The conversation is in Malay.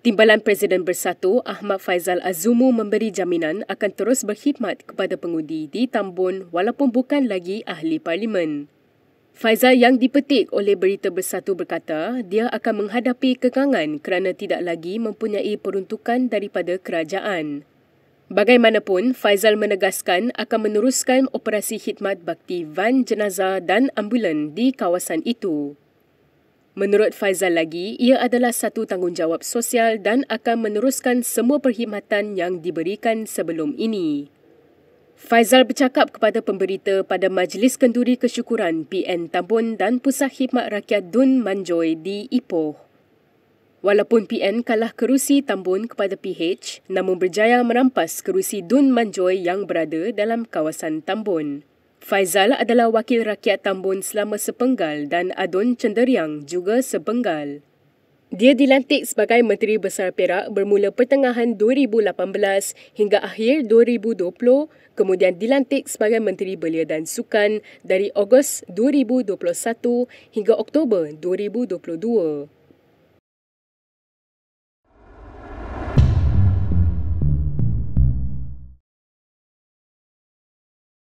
Timbalan Presiden Bersatu Ahmad Faizal Azumu memberi jaminan akan terus berkhidmat kepada pengundi di Tambun walaupun bukan lagi ahli parlimen. Faizal yang dipetik oleh Berita Bersatu berkata dia akan menghadapi kekangan kerana tidak lagi mempunyai peruntukan daripada kerajaan. Bagaimanapun, Faizal menegaskan akan meneruskan operasi khidmat bakti van jenazah dan ambulan di kawasan itu. Menurut Faizal lagi, ia adalah satu tanggungjawab sosial dan akan meneruskan semua perkhidmatan yang diberikan sebelum ini. Faizal bercakap kepada pemberita pada Majlis Kenduri Kesyukuran PN Tambun dan Pusat Khidmat Rakyat Dun Manjoy di Ipoh. Walaupun PN kalah kerusi Tambun kepada PH, namun berjaya merampas kerusi Dun Manjoy yang berada dalam kawasan Tambun. Faizal adalah wakil rakyat Tambun selama sepenggal dan Adun Cenderiang juga sepenggal. Dia dilantik sebagai Menteri Besar Perak bermula pertengahan 2018 hingga akhir 2020, kemudian dilantik sebagai Menteri Belia dan Sukan dari Ogos 2021 hingga Oktober 2022.